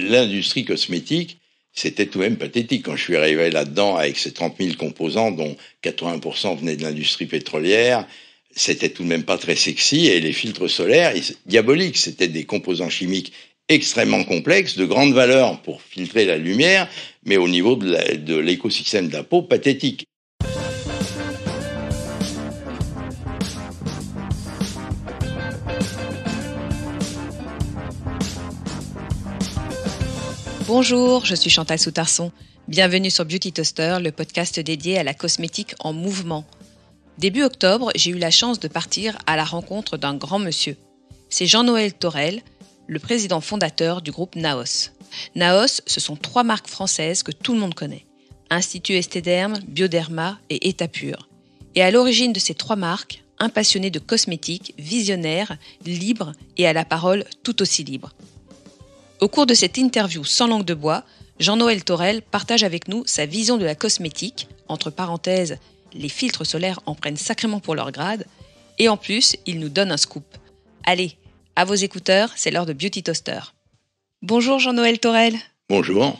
l'industrie cosmétique, c'était tout de même pathétique. Quand je suis arrivé là-dedans avec ces 30 000 composants, dont 80% venaient de l'industrie pétrolière, c'était tout de même pas très sexy. Et les filtres solaires, diaboliques, c'était des composants chimiques extrêmement complexes, de grande valeur pour filtrer la lumière, mais au niveau de l'écosystème de la peau, pathétique. Bonjour, je suis Chantal Soutarson. Bienvenue sur Beauty Toaster, le podcast dédié à la cosmétique en mouvement. Début octobre, j'ai eu la chance de partir à la rencontre d'un grand monsieur. C'est Jean-Noël Torel, le président fondateur du groupe Naos. Naos, ce sont trois marques françaises que tout le monde connaît. Institut Estéderme, Bioderma et Pur. Et à l'origine de ces trois marques, un passionné de cosmétique, visionnaire, libre et à la parole tout aussi libre. Au cours de cette interview sans langue de bois, Jean-Noël Torel partage avec nous sa vision de la cosmétique, entre parenthèses, les filtres solaires en prennent sacrément pour leur grade, et en plus, il nous donne un scoop. Allez, à vos écouteurs, c'est l'heure de Beauty Toaster. Bonjour Jean-Noël Torel. Bonjour.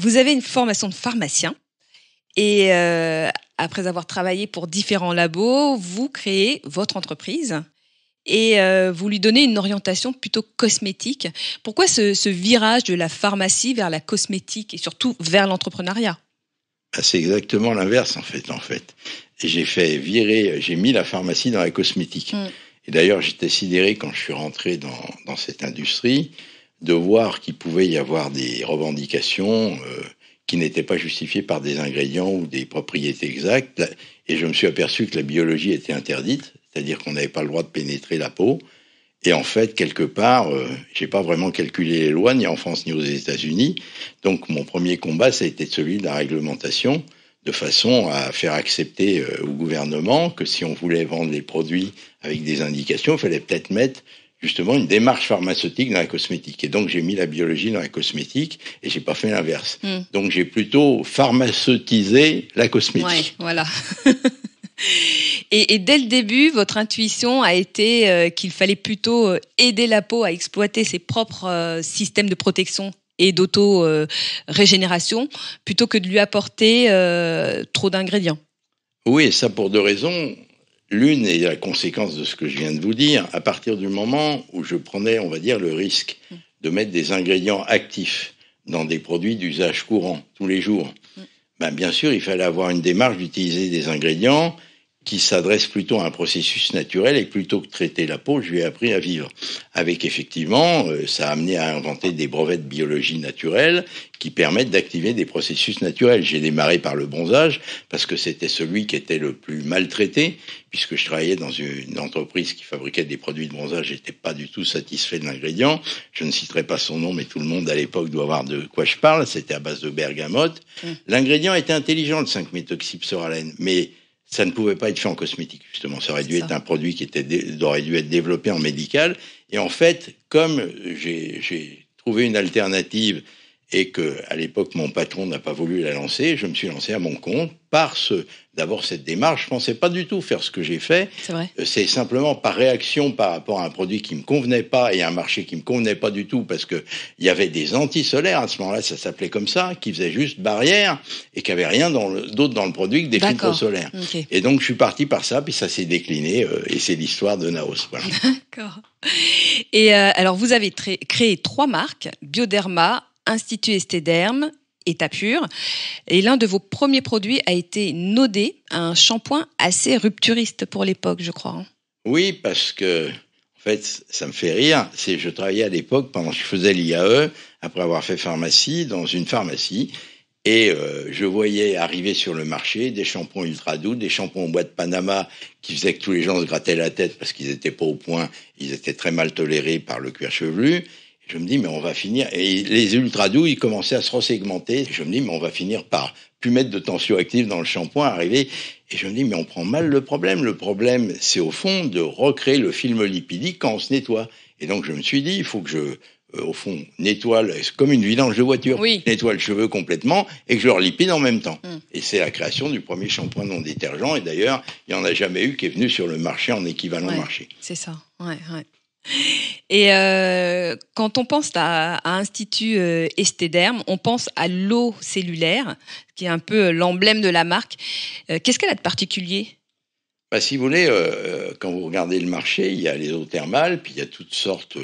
Vous avez une formation de pharmacien et euh, après avoir travaillé pour différents labos, vous créez votre entreprise et euh, vous lui donnez une orientation plutôt cosmétique. Pourquoi ce, virage de la pharmacie vers la cosmétique et surtout vers l'entrepreneuriat ah, c'est exactement l'inverse en fait. En fait, j'ai fait virer, j'ai mis la pharmacie dans la cosmétique. Mm. Et d'ailleurs, j'étais sidéré quand je suis rentré dans, cette industrie de voir qu'il pouvait y avoir des revendications euh, qui n'étaient pas justifiées par des ingrédients ou des propriétés exactes. Et je me suis aperçu que la biologie était interdite, c'est-à-dire qu'on n'avait pas le droit de pénétrer la peau. Et en fait, quelque part, euh, je n'ai pas vraiment calculé les lois, ni en France ni aux États-Unis. Donc, mon premier combat, ça a été celui de la réglementation, de façon à faire accepter euh, au gouvernement que si on voulait vendre les produits avec des indications, il fallait peut-être mettre justement une démarche pharmaceutique dans la cosmétique. Et donc j'ai mis la biologie dans la cosmétique et j'ai pas fait l'inverse. Hmm. Donc j'ai plutôt pharmaceutisé la cosmétique. Ouais, voilà. Et, dès le début, votre intuition a été euh, qu'il fallait plutôt euh, aider la peau à exploiter ses propres euh, systèmes de protection et d'auto-régénération plutôt que de lui apporter trop d'ingrédients. Oui, ça pour deux raisons. L'une est la conséquence de ce que je viens de vous dire, à partir du moment où je prenais, on va dire, le risque de mettre des ingrédients actifs dans des produits d'usage courant, tous les jours. Mm. Ben, bien sûr, il fallait avoir une démarche d'utiliser des ingrédients qui s'adresse plutôt à un processus naturel et plutôt que traiter la peau, je lui ai appris à vivre. Avec effectivement, euh, ça a amené à inventer des brevets de biologie naturelle qui permettent d'activer des processus naturels. J'ai démarré par le bronzage parce que c'était celui qui était le plus maltraité puisque je travaillais dans une entreprise qui fabriquait des produits de bronzage, j'étais pas du tout satisfait de l'ingrédient. Je ne citerai pas son nom, mais tout le monde à l'époque doit voir de quoi je parle. C'était à base de bergamote. Hum. L'ingrédient était intelligent, le 5-méthoxypsoralène, mais ça ne pouvait pas être fait en cosmétique, justement. Ça aurait dû être un produit qui était, aurait dû être développé en médical. Et en fait, comme j'ai trouvé une alternative et que à l'époque mon patron n'a pas voulu la lancer, je me suis lancé à mon compte par ce d'abord cette démarche, je pensais pas du tout faire ce que j'ai fait. Euh, c'est simplement par réaction par rapport à un produit qui me convenait pas et à un marché qui me convenait pas du tout parce que il y avait des anti-solaires à ce moment-là, ça s'appelait comme ça, qui faisaient juste barrière et qui avait rien d'autre dans le produit que des filtres solaires. Et donc je suis parti par ça puis ça s'est décliné euh, et c'est l'histoire de Naos. D'accord. Et euh, alors vous avez créé trois marques, Bioderma, Institut Estéderme, état pur. Et l'un de vos premiers produits a été Nodé, un shampoing assez rupturiste pour l'époque, je crois. Hein. Oui, parce que, en fait, ça me fait rire. C'est, je travaillais à l'époque, pendant que je faisais l'IAE, après avoir fait pharmacie, dans une pharmacie. Et euh, je voyais arriver sur le marché des shampoings ultra doux, des shampoings en bois de Panama qui faisaient que tous les gens se grattaient la tête parce qu'ils n'étaient pas au point, ils étaient très mal tolérés par le cuir chevelu. Je me dis, mais on va finir. Et les ultra-doux, ils commençaient à se resegmenter. Je me dis, mais on va finir par plus mettre de active dans le shampoing, arriver. Et je me dis, mais on prend mal le problème. Le problème, c'est au fond de recréer le film lipidique quand on se nettoie. Et donc, je me suis dit, il faut que je, euh, au fond, nettoie, comme une vidange de voiture, nettoie le cheveu complètement et que je leur lipide en même temps. Mm. Et c'est la création du premier shampoing non détergent. Et d'ailleurs, il n'y en a jamais eu qui est venu sur le marché en équivalent marché. C'est ça, ouais, ouais. Et euh, quand on pense à, à Institut euh, Estéderme, on pense à l'eau cellulaire, qui est un peu euh, l'emblème de la marque. Qu'est-ce qu'elle a de particulier bah, Si vous voulez, quand vous regardez le marché, il y a les eaux thermales, puis il y a toutes sortes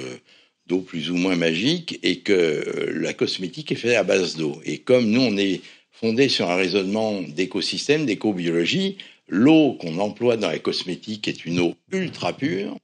d'eau plus ou moins magiques, et que la cosmétique est faite à base d'eau. Et comme nous, on est fondé sur un raisonnement d'écosystème, d'écobiologie, l'eau qu'on emploie dans la cosmétique est une eau ultra pure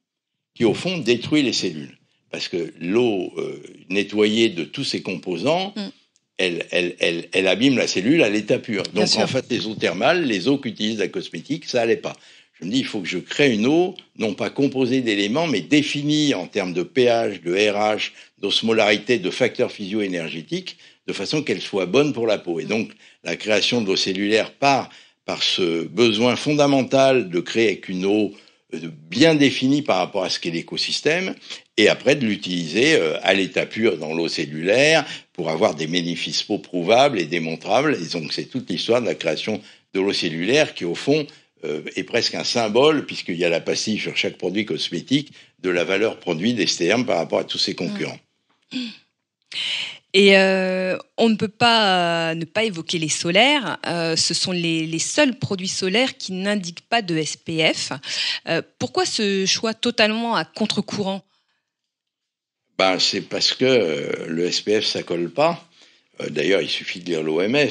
qui, au fond, détruit les cellules. Parce que l'eau euh, nettoyée de tous ses composants, mm. elle, abîme la cellule à l'état pur. Donc, en fait, les eaux thermales, les eaux qu'utilise la cosmétique, ça n'allait pas. Je me dis, il faut que je crée une eau, non pas composée d'éléments, mais définie en termes de pH, de RH, d'osmolarité, de facteurs physio-énergétiques, de façon qu'elle soit bonne pour la peau. Et donc, la création de l'eau cellulaire part par ce besoin fondamental de créer avec une eau bien défini par rapport à ce qu'est l'écosystème, et après de l'utiliser euh, à l'état pur dans l'eau cellulaire pour avoir des bénéfices prouvables et démontrables. Et donc c'est toute l'histoire de la création de l'eau cellulaire qui, au fond, euh, est presque un symbole, puisqu'il y a la pastille sur chaque produit cosmétique, de la valeur produite des termes par rapport à tous ses concurrents. Mmh. Et euh, on ne peut pas euh, ne pas évoquer les solaires. Euh, ce sont les, seuls produits solaires qui n'indiquent pas de SPF. pourquoi ce choix totalement à contre-courant bah, C'est parce que le SPF, ça colle pas. D'ailleurs, il suffit de lire l'OMS.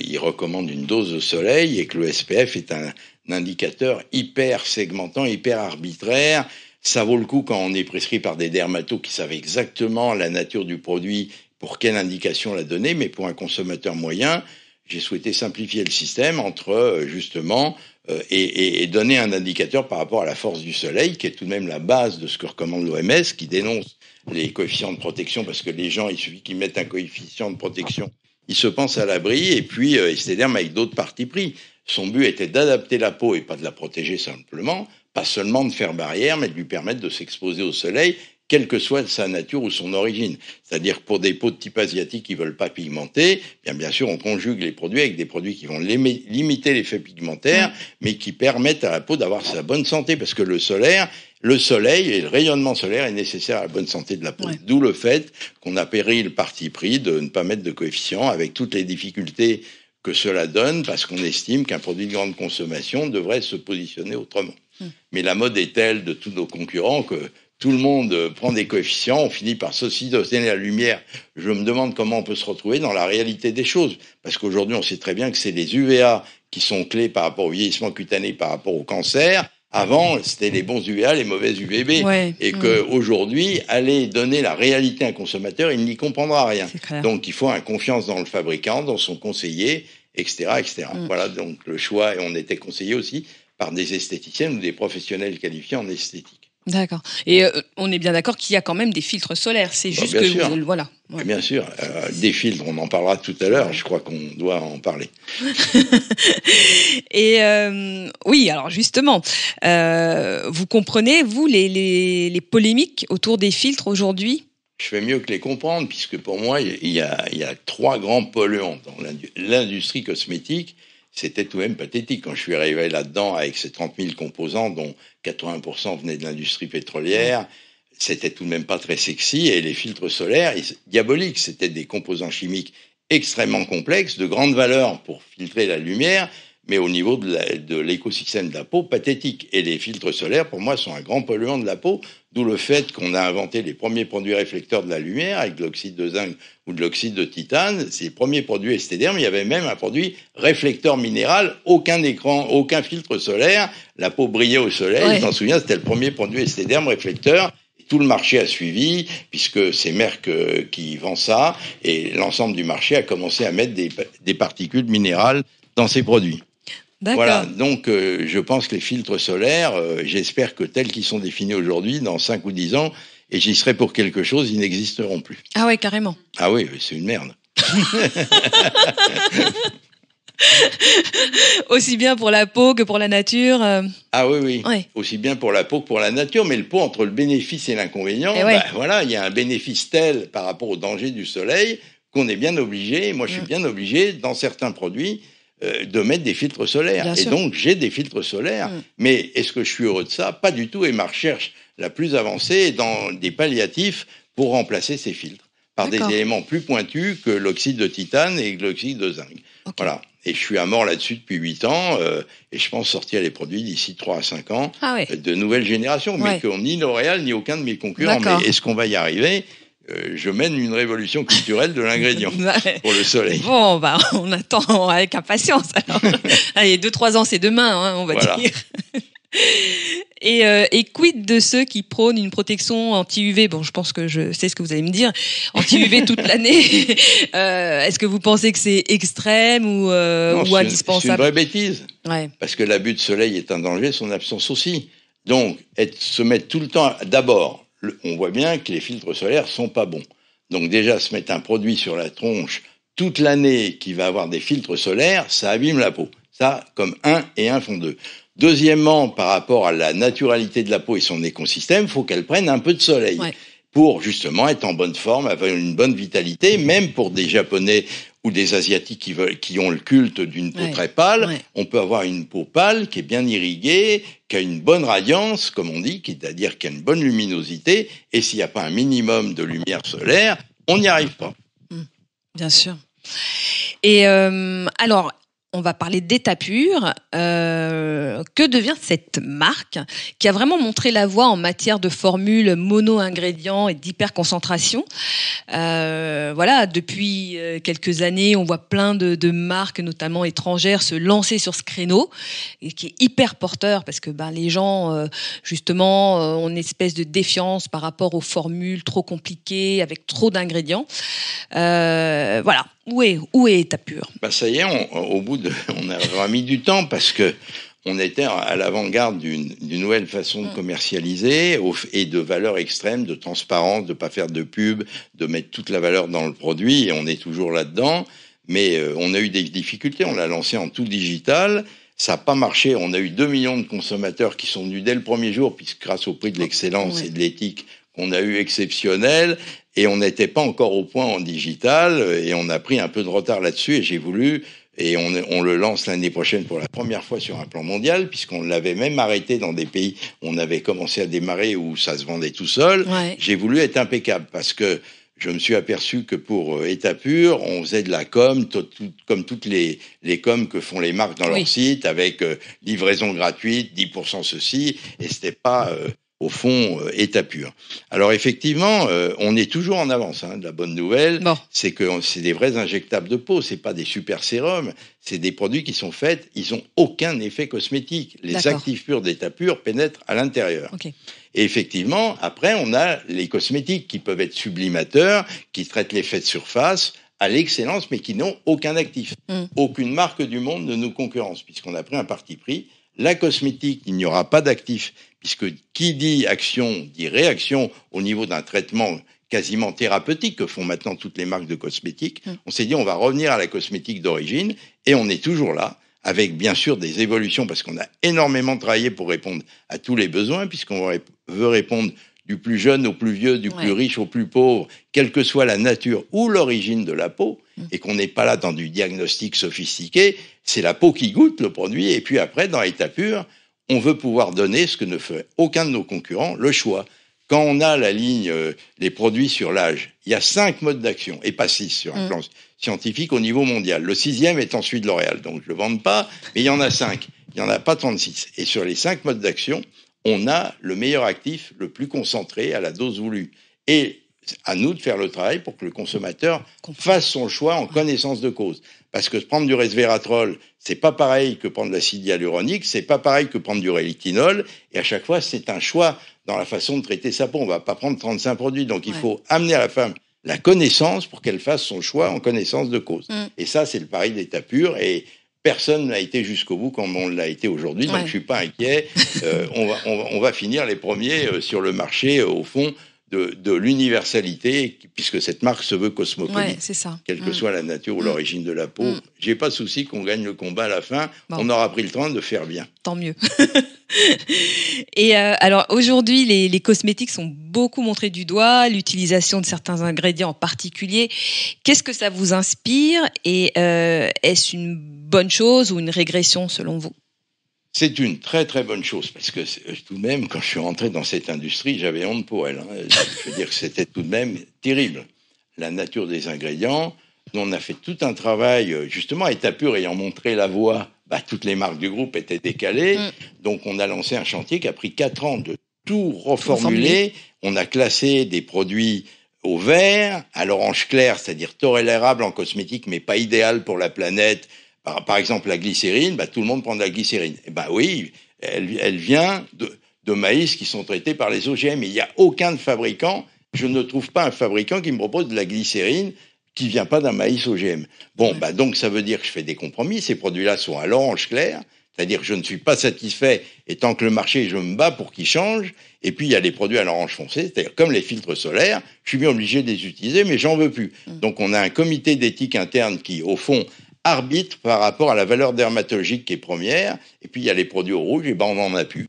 il recommande une dose de soleil et que le SPF est un, un indicateur hyper segmentant, hyper arbitraire ça vaut le coup quand on est prescrit par des dermatos qui savent exactement la nature du produit pour quelle indication la donner, mais pour un consommateur moyen, j'ai souhaité simplifier le système entre euh, justement euh, et, donner un indicateur par rapport à la force du soleil, qui est tout de même la base de ce que recommande l'OMS, qui dénonce les coefficients de protection, parce que les gens, il suffit qu'ils mettent un coefficient de protection, ils se pensent à l'abri, et puis euh, Mais avec d'autres parties pris. Son but était d'adapter la peau et pas de la protéger simplement, pas seulement de faire barrière, mais de lui permettre de s'exposer au soleil quelle que soit sa nature ou son origine. C'est-à-dire pour des peaux de type asiatique qui ne veulent pas pigmenter, bien, bien sûr, on conjugue les produits avec des produits qui vont limiter l'effet pigmentaire, mm. mais qui permettent à la peau d'avoir sa bonne santé, parce que le solaire, le soleil et le rayonnement solaire est nécessaire à la bonne santé de la peau. D'où le fait qu'on a péril le parti pris de ne pas mettre de coefficient avec toutes les difficultés que cela donne, parce qu'on estime qu'un produit de grande consommation devrait se positionner autrement. Mm. Mais la mode est telle de tous nos concurrents que tout le monde euh, prend des coefficients, on finit par donner la lumière. Je me demande comment on peut se retrouver dans la réalité des choses. Parce qu'aujourd'hui, on sait très bien que c'est les UVA qui sont clés par rapport au vieillissement cutané, par rapport au cancer. Avant, c'était les bons UVA, les mauvais UVB. et mm. que aujourd'hui, aller donner la réalité à un consommateur, il n'y comprendra rien. Donc, il faut un confiance dans le fabricant, dans son conseiller, etc., etc. Mm. Voilà, donc le choix, et on était conseillé aussi par des esthéticiennes ou des professionnels qualifiés en esthétique. D'accord. Et euh, on est bien d'accord qu'il y a quand même des filtres solaires. C'est bah, juste bien que voilà. Bien sûr, euh, des filtres, on en parlera tout à l'heure. Je crois qu'on doit en parler. Et euh, oui, alors justement, vous comprenez vous les, les, les, polémiques autour des filtres aujourd'hui Je fais mieux que les comprendre puisque pour moi, il y il y a trois grands polluants dans l'industrie cosmétique. C'était tout de même pathétique. Quand je suis arrivé là-dedans avec ces 30 000 composants, dont 80% venaient de l'industrie pétrolière, c'était tout de même pas très sexy. Et les filtres solaires, diaboliques, c'était des composants chimiques extrêmement complexes, de grande valeur pour filtrer la lumière, mais au niveau de l'écosystème de, la peau, pathétique. Et les filtres solaires, pour moi, sont un grand polluant de la peau, d'où le fait qu'on a inventé les premiers produits réflecteurs de la lumière avec de l'oxyde de zinc ou de l'oxyde de titane. ces premiers produits estédermes, il y avait même un produit réflecteur minéral, aucun écran, aucun filtre solaire. La peau brillait au soleil, je m'en souviens, c'était le premier produit estéderme réflecteur tout le marché a suivi, puisque c'est Merck euh, qui vend ça, et l'ensemble du marché a commencé à mettre des, des particules minérales dans ces produits. Voilà, donc euh, je pense que les filtres solaires, euh, j'espère que tels qu'ils sont définis aujourd'hui, dans 5 ou 10 ans, et j'y serai pour quelque chose, ils n'existeront plus. Ah ouais, carrément. Ah oui, c'est une merde. Aussi bien pour la peau que pour la nature. Euh. Ah oui, oui. Aussi bien pour la peau que pour la nature, mais le pot entre le bénéfice et l'inconvénient, eh bah, voilà, il y a un bénéfice tel par rapport au danger du soleil qu'on est bien obligé, moi je suis mm. bien obligé, dans certains produits, euh, de mettre des filtres solaires. et donc, j'ai des filtres solaires. Mm. Mais est-ce que je suis heureux de ça Pas du tout. Et ma recherche la plus avancée est dans des palliatifs pour remplacer ces filtres par des éléments plus pointus que l'oxyde de titane et l'oxyde de zinc. Voilà. Et je suis à mort là-dessus depuis 8 ans, euh, et je pense sortir les produits d'ici 3 à 5 ans ah euh, de nouvelles générations mais qu'on ni L'Oréal ni aucun de mes concurrents. Mais est-ce qu'on va y arriver euh, je mène une révolution culturelle de l'ingrédient pour le soleil. Bon, bah, on attend avec impatience. Allez, deux, trois ans, c'est demain, hein, on va dire. Euh, et, quid de ceux qui prônent une protection anti-UV Bon, je pense que je sais ce que vous allez me dire. Anti-UV toute l'année. Euh, est-ce que vous pensez que c'est extrême ou, indispensable C'est une vraie bêtise. Parce que l'abus de soleil est un danger, son absence aussi. Donc, être, se mettre tout le temps d'abord on voit bien que les filtres solaires sont pas bons. Donc déjà, se mettre un produit sur la tronche toute l'année qui va avoir des filtres solaires, ça abîme la peau. Ça, comme un et un font deux. Deuxièmement, par rapport à la naturalité de la peau et son écosystème, faut qu'elle prenne un peu de soleil. pour justement être en bonne forme, avoir une bonne vitalité, même pour des Japonais ou des Asiatiques qui, veulent, qui ont le culte d'une peau très pâle, on peut avoir une peau pâle qui est bien irriguée, qui a une bonne radiance, comme on dit, c'est-à-dire qui a une bonne luminosité, et s'il n'y a pas un minimum de lumière solaire, on n'y arrive pas. Mmh. Bien sûr. Et euh, alors, on va parler d'état pur. Euh, que devient cette marque qui a vraiment montré la voie en matière de formules mono-ingrédients et d'hyperconcentration euh, Voilà, depuis euh, quelques années, on voit plein de, marques, notamment étrangères, se lancer sur ce créneau et qui est hyper porteur parce que ben, les gens, euh, justement, ont une espèce de défiance par rapport aux formules trop compliquées avec trop d'ingrédients. voilà, où est, ta pure bah, Ça y est, on, au bout on a mis du temps parce que on était à l'avant-garde d'une nouvelle façon de ah. commercialiser et de valeur extrême, de transparence, de ne pas faire de pub, de mettre toute la valeur dans le produit, et on est toujours là-dedans. Mais euh, on a eu des difficultés, on l'a lancé en tout digital, ça n'a pas marché, on a eu 2 millions de consommateurs qui sont venus dès le premier jour, puisque grâce au prix de oh, l'excellence et de l'éthique qu'on a eu exceptionnel, et on n'était pas encore au point en digital, et on a pris un peu de retard là-dessus, et j'ai voulu, et on, on le lance l'année prochaine pour la première fois sur un plan mondial, puisqu'on l'avait même arrêté dans des pays où on avait commencé à démarrer, où ça se vendait tout seul. J'ai voulu être impeccable, parce que je me suis aperçu que pour euh, État pur, on faisait de la com, comme toutes les, les coms que font les marques dans leur site, avec euh, livraison gratuite, 10% ceci, et c'était pas euh, au fond, euh, état pur. Alors effectivement, euh, on est toujours en avance. Hein. La bonne nouvelle, c'est que c'est des vrais injectables de peau, c'est pas des super sérums, c'est des produits qui sont faits, ils n'ont aucun effet cosmétique. Les actifs purs d'état pur pénètrent à l'intérieur. Et effectivement, après, on a les cosmétiques qui peuvent être sublimateurs, qui traitent l'effet de surface à l'excellence, mais qui n'ont aucun actif. Hmm. Aucune marque du monde ne nous concurrence, puisqu'on a pris un parti pris la cosmétique, il n'y aura pas d'actif, puisque qui dit action dit réaction au niveau d'un traitement quasiment thérapeutique que font maintenant toutes les marques de cosmétiques. Mm. On s'est dit on va revenir à la cosmétique d'origine et on est toujours là avec bien sûr des évolutions parce qu'on a énormément travaillé pour répondre à tous les besoins puisqu'on veut répondre du plus jeune au plus vieux, du plus riche au plus pauvre, quelle que soit la nature ou l'origine de la peau. Mm. et qu'on n'est pas là dans du diagnostic sophistiqué, c'est la peau qui goûte le produit et puis après, dans l'état pur, on veut pouvoir donner ce que ne fait aucun de nos concurrents, le choix. Quand on a la ligne des euh, produits sur l'âge, il y a cinq modes d'action et pas six sur un mm. plan scientifique au niveau mondial. Le sixième est ensuite L'Oréal, donc je ne vends pas, mais il y en a cinq. Il n'y en a pas 36. Et sur les cinq modes d'action, on a le meilleur actif, le plus concentré à la dose voulue. Et à nous de faire le travail pour que le consommateur fasse son choix en connaissance de cause. Parce que prendre du resveratrol, n'est pas pareil que prendre de l'acide hyaluronique, n'est pas pareil que prendre du rélitinol. Et à chaque fois, c'est un choix dans la façon de traiter sa peau. On va pas prendre 35 produits. Donc, il faut amener à la femme la connaissance pour qu'elle fasse son choix en connaissance de cause. Mm. Et ça, c'est le pari d'état pur. Et personne n'a été jusqu'au bout comme on l'a été aujourd'hui. Donc, ne je suis pas inquiet. Euh, on, va, finir les premiers euh, sur le marché, euh, au fond, de, l'universalité, puisque cette marque se veut cosmopolite. Quelle que mm. soit la nature ou mm. l'origine de la peau, Je mm. j'ai pas souci qu'on gagne le combat à la fin. On aura pris le temps de faire bien. Tant mieux. Et euh, alors aujourd'hui, les, cosmétiques sont beaucoup montrés du doigt, l'utilisation de certains ingrédients en particulier. Qu'est-ce que ça vous inspire Et euh, est-ce une bonne chose ou une régression selon vous c'est une très très bonne chose parce que euh, tout de même, quand je suis rentré dans cette industrie, j'avais honte pour elle. Hein. Je veux dire que c'était tout de même terrible. La nature des ingrédients, on a fait tout un travail, euh, justement, État à Pur ayant montré la voie, bah, toutes les marques du groupe étaient décalées. Mm. Donc on a lancé un chantier qui a pris quatre ans de tout reformuler. On a classé des produits au vert, à l'orange clair, c'est-à-dire tolérables en cosmétique, mais pas idéal pour la planète, par, exemple, la glycérine, bah, tout le monde prend de la glycérine. Eh bah, oui, elle, vient de, de, maïs qui sont traités par les OGM. Il n'y a aucun fabricant, je ne trouve pas un fabricant qui me propose de la glycérine qui vient pas d'un maïs OGM. Bon, bah, donc ça veut dire que je fais des compromis. Ces produits-là sont à l'orange clair. C'est-à-dire, que je ne suis pas satisfait, et tant que le marché, je me bats pour qu'il change. Et puis, il y a les produits à l'orange foncé, c'est-à-dire, comme les filtres solaires, je suis bien obligé de les utiliser, mais j'en veux plus. Mmh. Donc, on a un comité d'éthique interne qui, au fond, arbitre par rapport à la valeur dermatologique qui est première. Et puis, il y a les produits rouges, et ben on n'en a plus.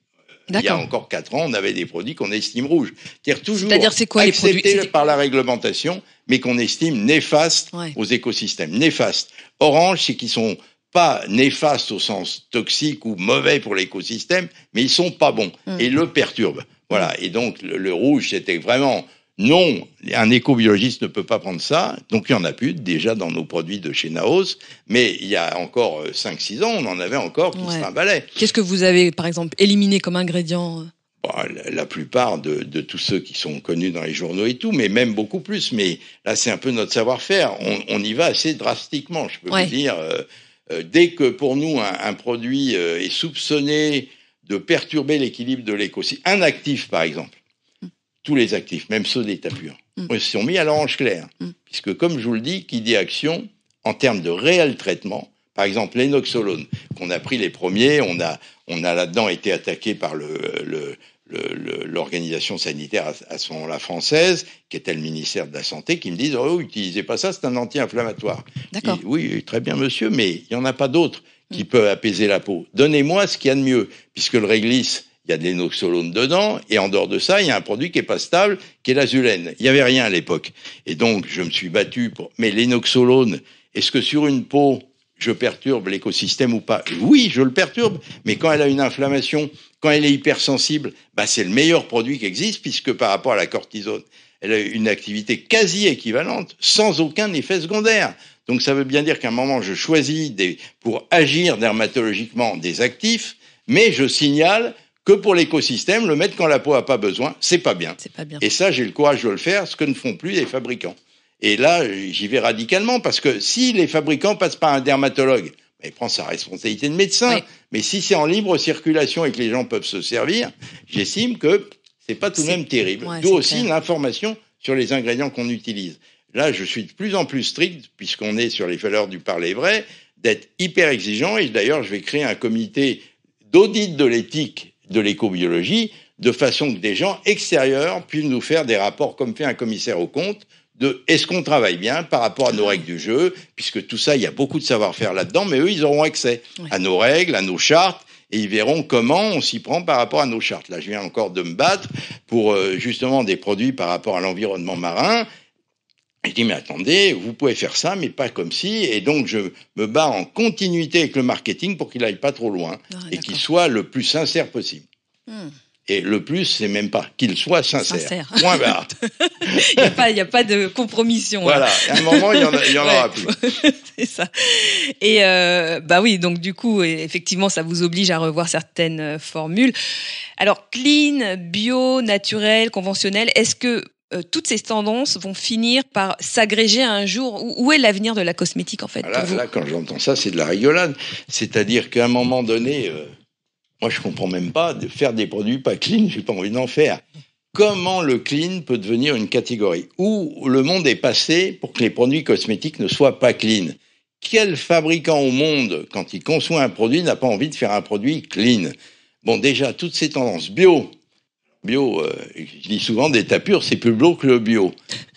Il y a encore 4 ans, on avait des produits qu'on estime rouges. C'est-à-dire toujours quoi, acceptés par la réglementation, mais qu'on estime néfastes aux écosystèmes. Néfastes. Orange, c'est qu'ils sont pas néfastes au sens toxique ou mauvais pour l'écosystème, mais ils sont pas bons mmh. et le perturbent. Voilà. Et donc, le rouge, c'était vraiment non, un éco-biologiste ne peut pas prendre ça, donc il n'y en a plus déjà dans nos produits de chez Naos, mais il y a encore 5-6 euh, ans, on en avait encore qui se Qu'est-ce que vous avez, par exemple, éliminé comme ingrédient euh bah, la plupart de, tous ceux qui sont connus dans les journaux et tout, mais même beaucoup plus. Mais là, c'est un peu notre savoir-faire. On, y va assez drastiquement, je peux vous dire. Euh, dès que pour nous, un, produit est soupçonné de perturber l'équilibre de l'écosystème, un actif par exemple, tous les actifs, même ceux d'État pur, mm. se sont mis à la clair. Mm. Puisque, comme je vous le dis, qui dit action, en termes de réel traitement, par exemple l'énoxolone, qu'on a pris les premiers, on a, là-dedans été attaqué par l'organisation sanitaire à, à française, qui était le ministère de la Santé, qui me disent Oh, utilisez pas ça, c'est un anti-inflammatoire. Oui, très bien, monsieur, mais il n'y en a pas d'autre qui mm. peuvent peut apaiser la peau. Donnez-moi ce qu'il y a de mieux, puisque le réglisse, il y a de l'énoxolone dedans, et en dehors de ça, il y a un produit qui n'est pas stable, qui est l'azulène. Il n'y avait rien à l'époque. Et donc, je me suis battu pour... Mais l'énoxolone, est-ce que sur une peau, je perturbe l'écosystème ou pas Oui, je le perturbe, mais quand elle a une inflammation, quand elle est hypersensible, bah, c'est le meilleur produit qui existe, puisque par rapport à la cortisone, elle a une activité quasi équivalente, sans aucun effet secondaire. Donc ça veut bien dire qu'à un moment, je choisis des... pour agir dermatologiquement des actifs, mais je signale que pour l'écosystème, le mettre quand la peau n'a pas besoin, c'est pas bien. C'est pas bien. Et ça, j'ai le courage de le faire, ce que ne font plus les fabricants. Et là, j'y vais radicalement parce que si les fabricants passent par un dermatologue, il prend sa responsabilité de médecin. Mais si c'est en libre circulation et que les gens peuvent se servir, j'estime que c'est pas tout de même terrible. D'où aussi l'information sur les ingrédients qu'on utilise. Là, je suis de plus en plus strict, puisqu'on est sur les valeurs du parler vrai, d'être hyper exigeant. Et d'ailleurs, je vais créer un comité d'audit de l'éthique de l'écobiologie, de façon que des gens extérieurs puissent nous faire des rapports, comme fait un commissaire au compte, de est-ce qu'on travaille bien par rapport à nos règles du jeu, puisque tout ça, il y a beaucoup de savoir-faire là-dedans, mais eux, ils auront accès à nos règles, à nos chartes, et ils verront comment on s'y prend par rapport à nos chartes. Là, je viens encore de me battre pour euh, justement des produits par rapport à l'environnement marin. Je dis, mais attendez, vous pouvez faire ça, mais pas comme si. Et donc, je me bats en continuité avec le marketing pour qu'il aille pas trop loin ah, et qu'il soit le plus sincère possible. Hmm. Et le plus, c'est même pas qu'il soit sincère. Point barre. il n'y a, a, pas de compromission. Hein. Voilà, à un moment, il n'y en, y en aura plus. c'est ça. Et euh, bah oui, donc du coup, effectivement, ça vous oblige à revoir certaines euh, formules. Alors, clean, bio, naturel, conventionnel, est-ce que euh, toutes ces tendances vont finir par s'agréger un jour. Où, est l'avenir de la cosmétique en fait là, pour là, quand j'entends ça, c'est de la rigolade. C'est-à-dire qu'à un moment donné, euh, moi je comprends même pas de faire des produits pas clean. n'ai pas envie d'en faire. Comment le clean peut devenir une catégorie où le monde est passé pour que les produits cosmétiques ne soient pas clean Quel fabricant au monde, quand il conçoit un produit, n'a pas envie de faire un produit clean Bon, déjà, toutes ces tendances bio, bio, euh, je dis souvent des tapures, c'est plus beau que le bio.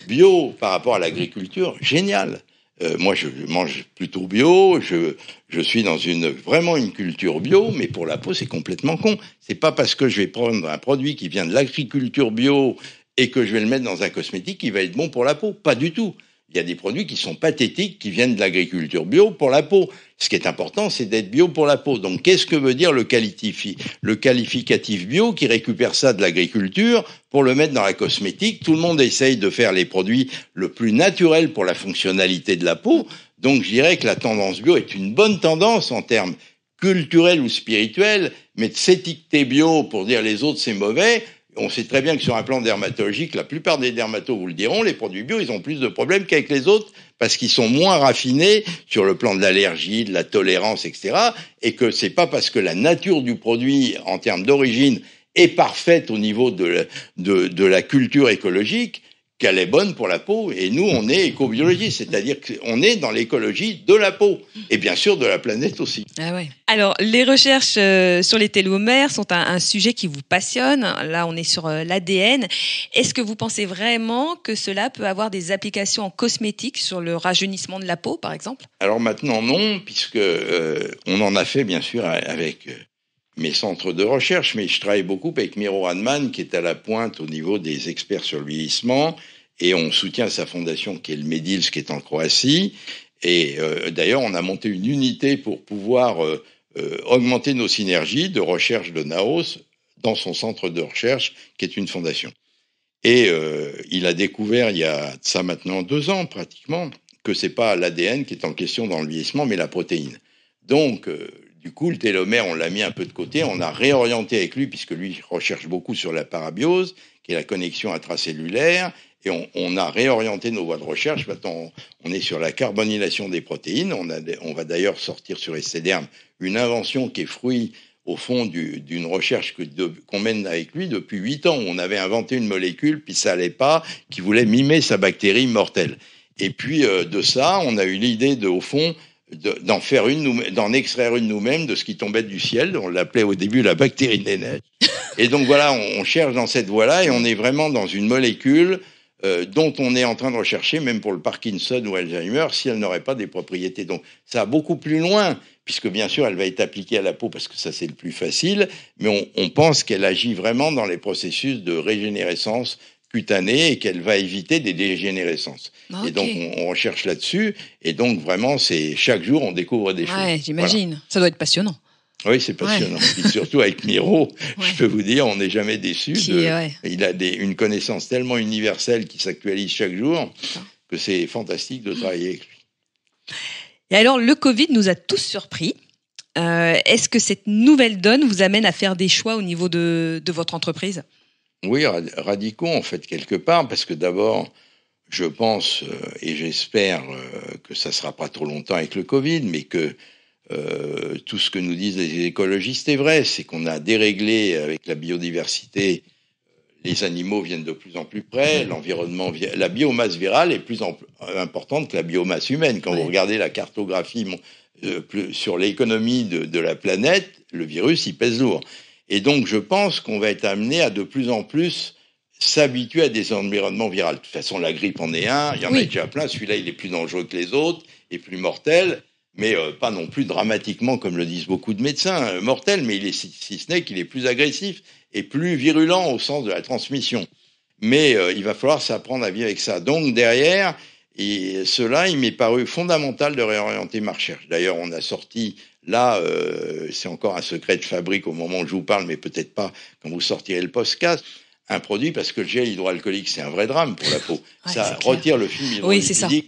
Bio par rapport à l'agriculture, génial. Euh, moi, je mange plutôt bio. Je, je suis dans une vraiment une culture bio, mais pour la peau, c'est complètement con. C'est pas parce que je vais prendre un produit qui vient de l'agriculture bio et que je vais le mettre dans un cosmétique qui va être bon pour la peau. Pas du tout il y a des produits qui sont pathétiques, qui viennent de l'agriculture bio pour la peau. Ce qui est important, c'est d'être bio pour la peau. Donc, qu'est-ce que veut dire le, qualificatif bio qui récupère ça de l'agriculture pour le mettre dans la cosmétique Tout le monde essaye de faire les produits le plus naturels pour la fonctionnalité de la peau. Donc, je dirais que la tendance bio est une bonne tendance en termes culturels ou spirituels, mais de s'étiqueter bio pour dire les autres c'est mauvais, on sait très bien que sur un plan dermatologique, la plupart des dermatos vous le diront, les produits bio, ils ont plus de problèmes qu'avec les autres parce qu'ils sont moins raffinés sur le plan de l'allergie, de la tolérance, etc. Et que c'est pas parce que la nature du produit en termes d'origine est parfaite au niveau de, de la culture écologique qu'elle est bonne pour la peau, et nous, on est écobiologie, c'est-à-dire qu'on est dans l'écologie de la peau, et bien sûr de la planète aussi. Ah Alors, les recherches euh, sur les télomères sont un, sujet qui vous passionne. Là, on est sur euh, l'ADN. Est-ce que vous pensez vraiment que cela peut avoir des applications en cosmétique sur le rajeunissement de la peau, par exemple Alors maintenant, non, puisque euh, on en a fait, bien sûr, avec mes centres de recherche, mais je travaille beaucoup avec Miro Hanman, qui est à la pointe au niveau des experts sur le vieillissement, et on soutient sa fondation qui est le MEDILS, qui est en Croatie. Et euh, d'ailleurs, on a monté une unité pour pouvoir euh, euh, augmenter nos synergies de recherche de Naos dans son centre de recherche, qui est une fondation. Et il a découvert, il y a ça maintenant deux ans pratiquement, que c'est pas l'ADN qui est en question dans le vieillissement, mais la protéine. Donc, du coup, le télomère, on l'a mis un peu de côté, on a réorienté avec lui, puisque lui recherche beaucoup sur la parabiose, qui est la connexion intracellulaire, et on, a réorienté nos voies de recherche. Maintenant, on, est sur la carbonylation des protéines. On, va d'ailleurs sortir sur Estéderme une invention qui est fruit, au fond, d'une recherche qu'on mène avec lui depuis huit ans. On avait inventé une molécule, puis ça n'allait pas, qui voulait mimer sa bactérie mortelle. Et puis, euh, de ça, on a eu l'idée de, au fond, d'en faire une, d'en extraire une nous-mêmes de ce qui tombait du ciel. On l'appelait au début la bactérie des neiges. Et donc voilà, on, cherche dans cette voie-là et on est vraiment dans une molécule euh, dont on est en train de rechercher, même pour le Parkinson ou Alzheimer, si elle n'aurait pas des propriétés. Donc ça va beaucoup plus loin, puisque bien sûr elle va être appliquée à la peau parce que ça c'est le plus facile, mais on pense qu'elle agit vraiment dans les processus de régénérescence cutanée et qu'elle va éviter des dégénérescences. Ah, et donc, on, recherche là-dessus. Et donc, vraiment, c'est chaque jour, on découvre des ouais, choses. j'imagine. Ça doit être passionnant. Oui, c'est passionnant. surtout avec Miro, je peux vous dire, on n'est jamais déçu. Il a une connaissance tellement universelle qui s'actualise chaque jour que c'est fantastique de travailler avec lui. Et alors, le Covid nous a tous surpris. Euh, est-ce que cette nouvelle donne vous amène à faire des choix au niveau de votre entreprise oui, radicaux en fait quelque part, parce que d'abord, je pense euh, et j'espère euh, que ça ne sera pas trop longtemps avec le Covid, mais que euh, tout ce que nous disent les écologistes est vrai, c'est qu'on a déréglé avec la biodiversité, les animaux viennent de plus en plus près, mmh. l'environnement, la biomasse virale est plus, importante que la biomasse humaine. Quand vous regardez la cartographie sur l'économie de, de la planète, le virus, il pèse lourd. Et donc, je pense qu'on va être amené à de plus en plus s'habituer à des environnements viraux. De toute façon, la grippe en est un, il y en a déjà plein, celui-là, il est plus dangereux que les autres et plus mortel, mais euh, pas non plus dramatiquement, comme le disent beaucoup de médecins, euh, mortel, mais il est, si, ce n'est qu'il est plus agressif et plus virulent au sens de la transmission. Mais euh, il va falloir s'apprendre à vivre avec ça. Donc, derrière, et cela, il m'est paru fondamental de réorienter ma recherche. D'ailleurs, on a sorti Là, euh, c'est encore un secret de fabrique au moment où je vous parle, mais peut-être pas quand vous sortirez le podcast. Un produit parce que le gel hydroalcoolique, c'est un vrai drame pour la peau. ça retire le film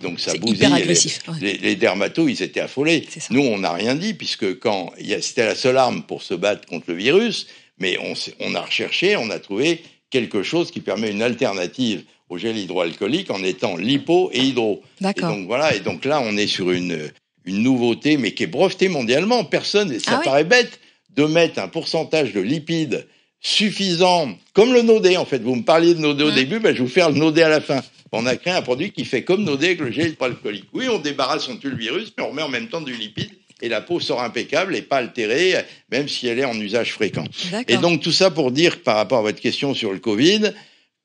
donc ça bousille. agressif, les, dermatos, ils étaient affolés. Nous, on n'a rien dit puisque quand c'était la seule arme pour se battre contre le virus, mais on, a recherché, on a trouvé quelque chose qui permet une alternative au gel hydroalcoolique en étant lipo et hydro. D'accord. donc voilà, et donc là on est sur une une nouveauté, mais qui est brevetée mondialement. Personne, et ça ah paraît bête, de mettre un pourcentage de lipides suffisant, comme le nodé en fait. Vous me parliez de nodé au mmh. début, ben, je vais vous faire le nodé à la fin. On a créé un produit qui fait comme nodé avec le gel hydroalcoolique. Oui, on débarrasse, on tue le virus, mais on remet en même temps du lipide et la peau sort impeccable et pas altérée, même si elle est en usage fréquent. Et donc tout ça pour dire par rapport à votre question sur le Covid,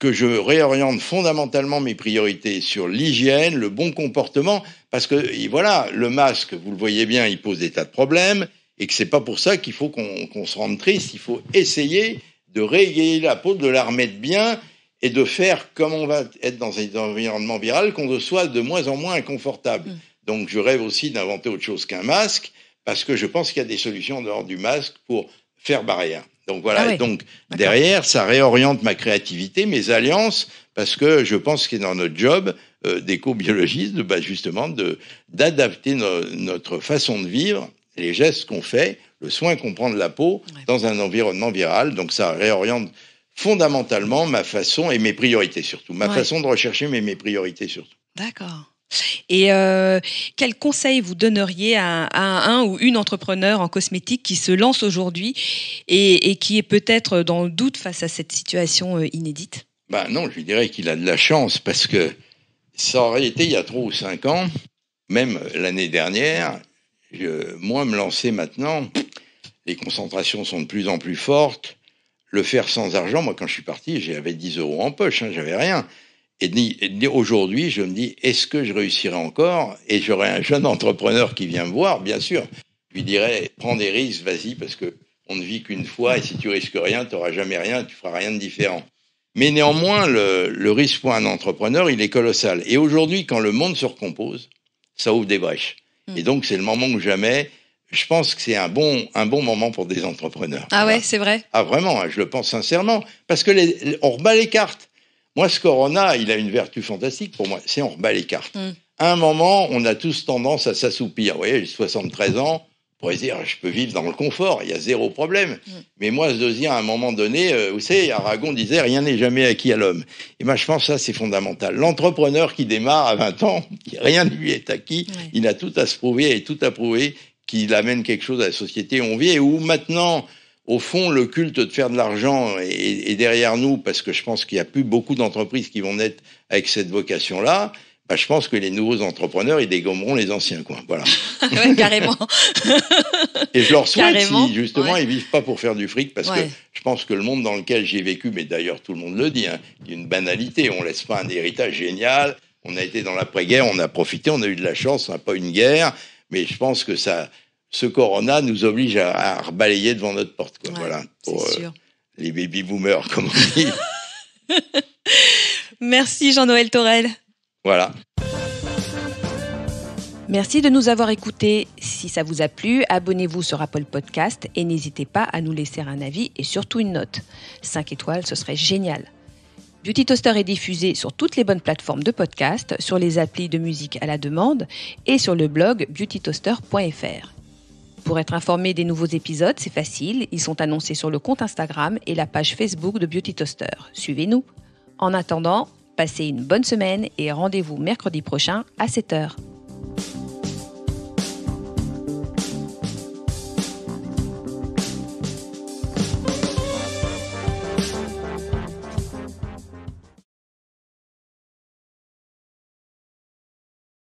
que je réoriente fondamentalement mes priorités sur l'hygiène, le bon comportement, parce que voilà, le masque, vous le voyez bien, il pose des tas de problèmes, et que c'est pas pour ça qu'il faut qu'on se rende triste. Il faut essayer de réégayer la peau, de la remettre bien, et de faire, comme on va être dans un environnement viral, qu'on soit de moins en moins inconfortable. Mm. Donc je rêve aussi d'inventer autre chose qu'un masque, parce que je pense qu'il y a des solutions en dehors du masque pour faire barrière. Donc voilà, ah donc derrière, ça réoriente ma créativité, mes alliances, parce que je pense qu'il est dans notre job euh, d'éco-biologiste, bah, justement, d'adapter notre façon de vivre, les gestes qu'on fait, le soin qu'on prend de la peau dans un environnement viral. Donc ça réoriente fondamentalement ma façon et mes priorités surtout, ma façon de rechercher mais mes priorités surtout. D'accord. Et euh, quel conseil vous donneriez à, un ou une entrepreneur en cosmétique qui se lance aujourd'hui et, qui est peut-être dans le doute face à cette situation euh, inédite ben Non, je lui dirais qu'il a de la chance parce que ça aurait été il y a trois ou cinq ans, même l'année dernière, moi me lancer maintenant, les concentrations sont de plus en plus fortes. Le faire sans argent, moi quand je suis parti, j'avais 10 euros en poche, hein, j'avais rien. Et, aujourd'hui, je me dis, est-ce que je réussirai encore Et j'aurai un jeune entrepreneur qui vient me voir, bien sûr. Je lui dirais, prends des risques, vas-y, parce que on ne vit qu'une fois, et si tu risques rien, tu n'auras jamais rien, tu feras rien de différent. Mais néanmoins, le, risque pour un entrepreneur, il est colossal. Et aujourd'hui, quand le monde se recompose, ça ouvre des brèches. Hmm. Et donc, c'est le moment que jamais. Je pense que c'est un bon, un bon moment pour des entrepreneurs. Ah ouais, c'est vrai. Ah vraiment, hein, je le pense sincèrement. Parce que on rebat les cartes. Moi, ce Corona, il a une vertu fantastique pour moi, c'est on bas les cartes. Mm. À un moment, on a tous tendance à s'assoupir. Vous voyez, j'ai 73 ans, on pourrait dire, je peux vivre dans le confort, il y a zéro problème. Mm. Mais moi, dois dire à un moment donné, euh, vous savez, Aragon disait, rien n'est jamais acquis à l'homme. Et moi, je pense que ça, c'est fondamental. L'entrepreneur qui démarre à 20 ans, rien ne lui est acquis, il a tout à se prouver et tout à prouver qu'il amène quelque chose à la société où on vit et où maintenant, au fond, le culte de faire de l'argent est, derrière nous, parce que je pense qu'il n'y a plus beaucoup d'entreprises qui vont naître avec cette vocation-là. Bah, je pense que les nouveaux entrepreneurs, ils dégommeront les anciens, coins. Voilà. carrément. Et je leur souhaite justement, ils ils vivent pas pour faire du fric, parce que je pense que le monde dans lequel j'ai vécu, mais d'ailleurs tout le monde le dit, hein, une banalité. On ne laisse pas un héritage génial. On a été dans l'après-guerre, on a profité, on a eu de la chance, pas une guerre, mais je pense que ça, ce corona nous oblige à, rebalayer balayer devant notre porte. Quoi, voilà, pour euh, les baby boomers, comme on dit. Merci Jean-Noël Torel. Voilà. Merci de nous avoir écoutés. Si ça vous a plu, abonnez-vous sur Apple Podcast et n'hésitez pas à nous laisser un avis et surtout une note. 5 étoiles, ce serait génial. Beauty Toaster est diffusé sur toutes les bonnes plateformes de podcast, sur les applis de musique à la demande et sur le blog beautytoaster.fr. Pour être informé des nouveaux épisodes, c'est facile, ils sont annoncés sur le compte Instagram et la page Facebook de Beauty Toaster. Suivez-nous. En attendant, passez une bonne semaine et rendez-vous mercredi prochain à 7h.